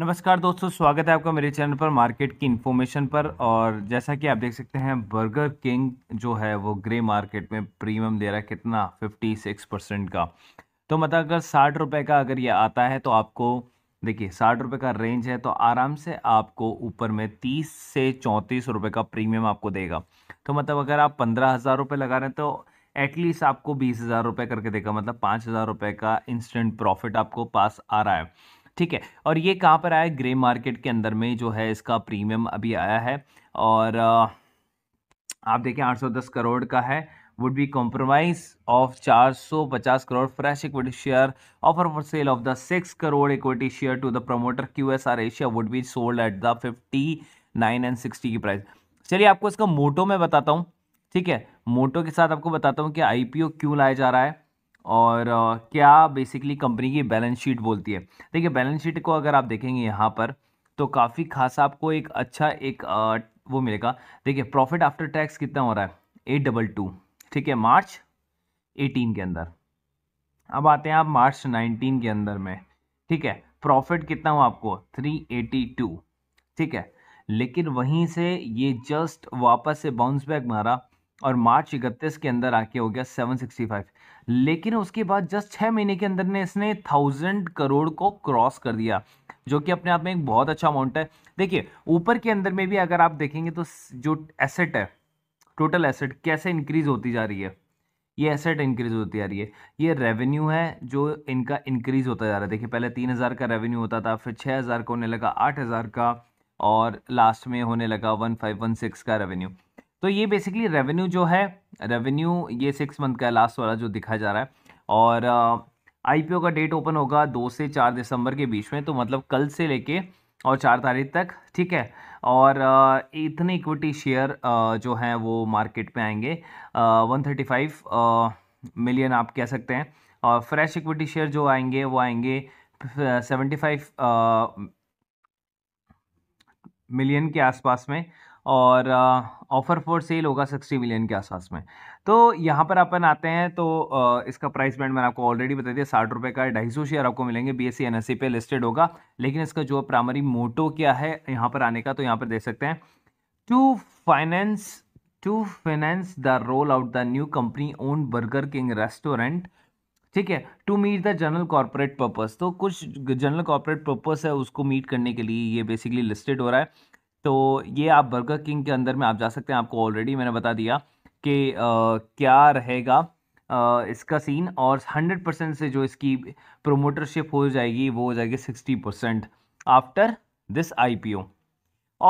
नमस्कार दोस्तों स्वागत है आपका मेरे चैनल पर मार्केट की इन्फॉर्मेशन पर और जैसा कि आप देख सकते हैं बर्गर किंग जो है वो ग्रे मार्केट में प्रीमियम दे रहा है कितना 56 परसेंट का तो मतलब अगर साठ रुपये का अगर ये आता है तो आपको देखिए साठ रुपये का रेंज है तो आराम से आपको ऊपर में तीस से चौंतीस रुपये का प्रीमियम आपको देगा तो मतलब अगर आप पंद्रह हज़ार रुपये लगा रहे हैं तो एटलीस्ट आपको बीस हज़ार रुपये करके देगा मतलब पाँच हज़ार रुपये का इंस्टेंट प्रॉफिट आपको पास आ रहा है ठीक है और ये कहाँ पर आया ग्रे मार्केट के अंदर में जो है इसका प्रीमियम अभी आया है और आप देखें दस करोड़ का है वुड बी कॉम्प्रोमाइज ऑफ चार सौ पचास crore fresh equity share offer for sale of the six crore equity share to the promoter Q S R Asia would be sold at the fifty nine and sixty की price चलिए आपको इसका मोटो में बताता हूँ ठीक है मोटो के साथ आपको बताता हूँ कि आईपीओ क्यों लाया जा रहा है और क्या बेसिकली कंपनी की बैलेंस शीट बोलती है देखिए बैलेंस शीट को अगर आप देखेंगे यहाँ पर तो काफ़ी खासा आपको एक अच्छा एक वो मिलेगा देखिए प्रॉफिट आफ्टर टैक्स कितना हो रहा है एट डबल टू ठीक है मार्च एटीन के अंदर अब आते हैं आप मार्च नाइनटीन के अंदर में ठीक है प्रॉफिट कितना हो आपको थ्री एटी टू ठीक है लेकिन वहीं से ये जस्ट वापस से बाउंस बैक मारा और मार्च इकतीस के अंदर आके हो गया सेवन सिक्सटी फाइव लेकिन उसके बाद जस्ट छः महीने के अंदर ने इसने थाउजेंड करोड़ को क्रॉस कर दिया जो कि अपने आप में एक बहुत अच्छा अमाउंट है देखिए ऊपर के अंदर में भी अगर आप देखेंगे तो जो एसेट है टोटल एसेट कैसे इंक्रीज होती जा रही है ये एसेट इंक्रीज होती जा रही है ये रेवेन्यू है जो इनका इंक्रीज होता जा रहा है देखिए पहले तीन हज़ार का रेवेन्यू होता था फिर छः हज़ार का होने लगा आठ हज़ार का और लास्ट में होने लगा वन फाइव वन सिक्स का रेवेन्यू तो ये बेसिकली रेवेन्यू जो है रेवेन्यू ये सिक्स मंथ का लास्ट वाला जो दिखा जा रहा है और आईपीओ uh, का डेट ओपन होगा दो से चार दिसंबर के बीच में तो मतलब कल से लेके और चार तारीख तक ठीक है और uh, इतने इक्विटी शेयर uh, जो हैं वो मार्केट में आएंगे वन थर्टी फाइव मिलियन आप कह सकते हैं और फ्रेश इक्विटी शेयर जो आएंगे वो आएंगे सेवेंटी फाइव मिलियन के आसपास में और ऑफ़र फॉर सेल होगा सिक्सटी मिलियन के आसपास में तो यहाँ पर अपन आते हैं तो इसका प्राइस बैंड मैंने आपको ऑलरेडी बता दिया साठ रुपये का ढाई सौ शेयर आपको मिलेंगे B S C N S C पे लिस्टेड होगा लेकिन इसका जो प्राइमरी मोटो क्या है यहाँ पर आने का तो यहाँ पर देख सकते हैं to finance to finance the roll out the new company own Burger King restaurant ठीक है to meet the general corporate purpose तो कुछ जनरल कॉर्पोरेट पर्पज है उसको मीट करने के लिए ये बेसिकली लिस्टेड हो रहा है तो ये आप बर्गर किंग के अंदर में आप जा सकते हैं आपको ऑलरेडी मैंने बता दिया कि क्या रहेगा इसका सीन और हंड्रेड परसेंट से जो इसकी प्रोमोटरशिप हो जाएगी वो हो जाएगी sixty percent after this IPO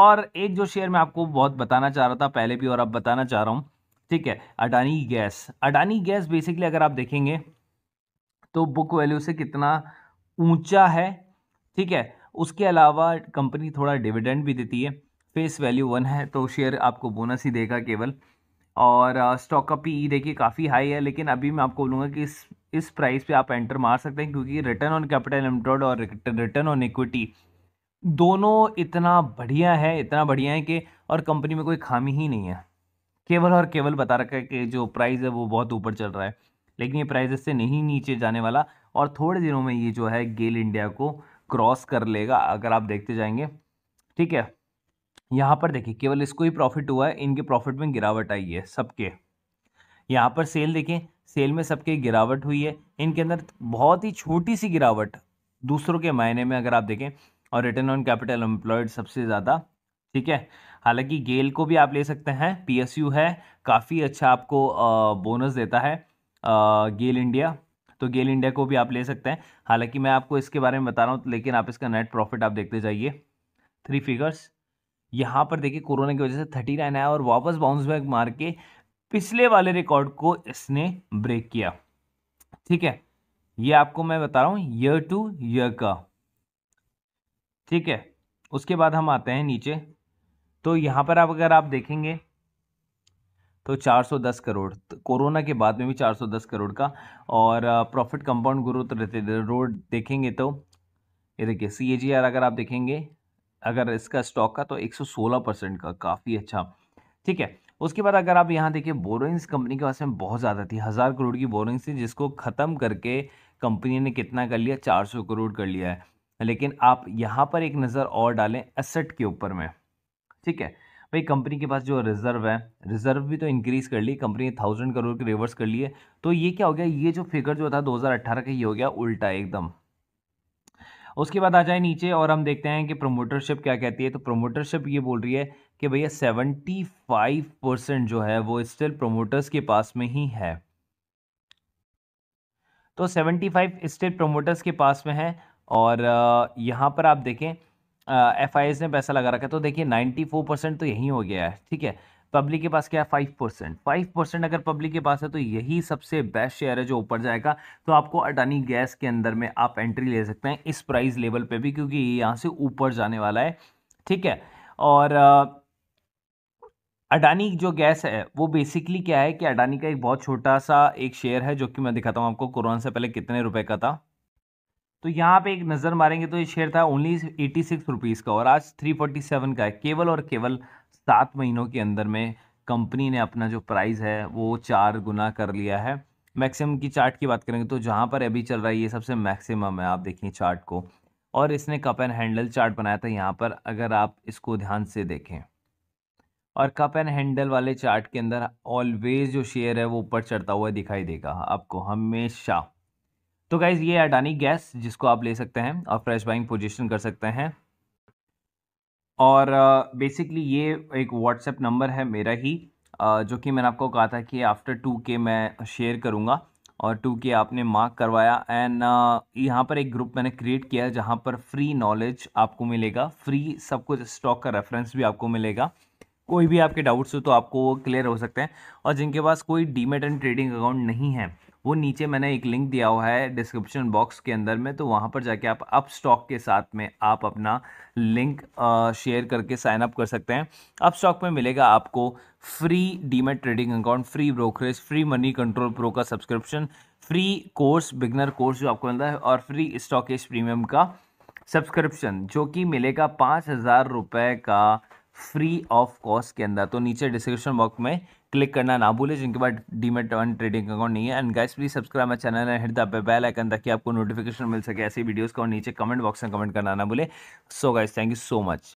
और एक जो शेयर मैं आपको बहुत बताना चाह रहा था पहले भी और अब बताना चाह रहा हूँ ठीक है Adani gas Adani gas basically अगर आप देखेंगे तो बुक वैल्यू से कितना ऊंचा है ठीक है उसके अलावा कंपनी थोड़ा डिविडेंड भी देती है फेस वैल्यू वन है तो शेयर आपको बोनस ही देगा केवल और स्टॉक का पी e देखिए काफ़ी हाई है लेकिन अभी मैं आपको बोलूँगा कि इस इस प्राइस पे आप एंटर मार सकते हैं क्योंकि रिटर्न ऑन कैपिटल एम्प्लॉयड और रिटर्न ऑन इक्विटी दोनों इतना बढ़िया है इतना बढ़िया है कि और कंपनी में कोई खामी ही नहीं है केवल और केवल बता रखा है कि जो प्राइस है वो बहुत ऊपर चल रहा है लेकिन ये प्राइस इससे नहीं नीचे जाने वाला और थोड़े दिनों में ये जो है गेल इंडिया को क्रॉस कर लेगा अगर आप देखते जाएंगे ठीक है यहाँ पर देखिए केवल इसको ही प्रॉफिट हुआ है इनके प्रॉफिट में गिरावट आई है सबके यहाँ पर सेल देखें सेल में सबके गिरावट हुई है इनके अंदर बहुत ही छोटी सी गिरावट दूसरों के मायने में अगर आप देखें और रिटर्न ऑन कैपिटल एम्प्लॉयड सबसे ज़्यादा ठीक है हालांकि गेल को भी आप ले सकते हैं पीएसयू है काफ़ी अच्छा आपको बोनस देता है गेल इंडिया तो गेल इंडिया को भी आप ले सकते हैं हालांकि मैं आपको इसके बारे में बता रहा हूँ लेकिन आप इसका नेट प्रॉफिट आप देखते जाइए थ्री फिगर्स यहाँ पर देखिए कोरोना की वजह से थर्टी नाइन आया और वापस बाउंस बैक मार के पिछले वाले रिकॉर्ड को इसने ब्रेक किया ठीक है ये आपको मैं बता रहा हूँ ईयर टू ईयर का ठीक है उसके बाद हम आते हैं नीचे तो यहाँ पर आप अगर आप देखेंगे तो 410 करोड़ तो कोरोना के बाद में भी 410 करोड़ का और प्रॉफिट कंपाउंड ग्रोथ तो रहते रोड देखेंगे तो ये देखिए सी ए अगर आप देखेंगे अगर इसका स्टॉक का तो 116 परसेंट का काफ़ी अच्छा ठीक है उसके बाद अगर आप यहाँ देखिए बोरिंग्स कंपनी के पास में बहुत ज़्यादा थी हज़ार करोड़ की बोरिंग्स थी जिसको ख़त्म करके कंपनी ने कितना कर लिया 400 करोड़ कर लिया है लेकिन आप यहाँ पर एक नज़र और डालें एसेट के ऊपर में ठीक है भाई कंपनी के पास जो रिजर्व है रिजर्व भी तो इंक्रीज़ कर ली कंपनी ने थाउजेंड करोड़ की रिवर्स कर लिए तो ये क्या हो गया ये जो फिगर जो था 2018 का ये हो गया उल्टा एकदम उसके बाद आ जाए नीचे और हम देखते हैं कि प्रोमोटरशिप क्या कहती है तो प्रोमोटरशिप ये बोल रही है कि भैया सेवेंटी फाइव परसेंट जो है वो स्टिल प्रोमोटर्स के पास में ही है तो सेवेंटी फाइव स्टिल प्रोमोटर्स के पास में है और यहां पर आप देखें एफ आई एस ने पैसा लगा रखा है तो देखिए नाइन्टी फोर परसेंट तो यही हो गया है ठीक है पब्लिक के पास क्या है फाइव परसेंट फाइव परसेंट अगर पब्लिक के पास है तो यही सबसे बेस्ट शेयर है जो ऊपर जाएगा तो आपको अडानी गैस के अंदर में आप एंट्री ले सकते हैं इस प्राइस लेवल पे भी क्योंकि ये यहाँ से ऊपर जाने वाला है ठीक है और अडानी जो गैस है वो बेसिकली क्या है कि अडानी का एक बहुत छोटा सा एक शेयर है जो कि मैं दिखाता हूँ आपको कोरोना से पहले कितने रुपए का था तो यहाँ पे एक नज़र मारेंगे तो ये शेयर था ओनली एटी सिक्स रुपीज़ का और आज थ्री फोर्टी सेवन का है केवल और केवल सात महीनों के अंदर में कंपनी ने अपना जो प्राइस है वो चार गुना कर लिया है मैक्सिमम की चार्ट की बात करेंगे तो जहाँ पर अभी चल रहा है ये सबसे मैक्सिमम है आप देखिए चार्ट को और इसने कप एंड हैंडल चार्ट बनाया था यहाँ पर अगर आप इसको ध्यान से देखें और कप एंड हैंडल वाले चार्ट के अंदर ऑलवेज जो शेयर है वो ऊपर चढ़ता हुआ दिखाई देगा आपको हमेशा तो गाइज़ ये अडानी गैस जिसको आप ले सकते हैं और फ्रेश बाइंग पोजिशन कर सकते हैं और बेसिकली uh, ये एक व्हाट्सएप नंबर है मेरा ही uh, जो कि मैंने आपको कहा था कि आफ्टर टू के मैं शेयर करूँगा और टू के आपने मार्क करवाया एंड uh, यहाँ पर एक ग्रुप मैंने क्रिएट किया है जहाँ पर फ्री नॉलेज आपको मिलेगा फ्री सब कुछ स्टॉक का रेफरेंस भी आपको मिलेगा कोई भी आपके डाउट्स हो तो आपको वो क्लियर हो सकते हैं और जिनके पास कोई डीमेट एंड ट्रेडिंग अकाउंट नहीं है वो नीचे मैंने एक लिंक दिया हुआ है डिस्क्रिप्शन बॉक्स के अंदर में तो वहाँ पर जाके आप अप स्टॉक के साथ में आप अपना लिंक शेयर करके साइन अप कर सकते हैं अप स्टॉक में मिलेगा आपको free demat trading account free brokerage free Moneycontrol Pro का subscription free course beginner course जो आपको मिलता है और फ्री स्टॉकेज प्रीमियम का सब्सक्रिप्शन जो कि मिलेगा पाँच हज़ार रुपये का फ्री ऑफ कॉस्ट के अंदर तो नीचे डिस्क्रिप्शन बॉक्स में क्लिक करना ना भूलें जिनके पास डीमेट वन ट्रेडिंग अकाउंट नहीं है and guys please subscribe my channel hit the bell icon ताकि आपको नोटिफिकेशन मिल सके ऐसी वीडियोस का और नीचे कमेंट बॉक्स में कमेंट करना ना भूलें so guys thank you so much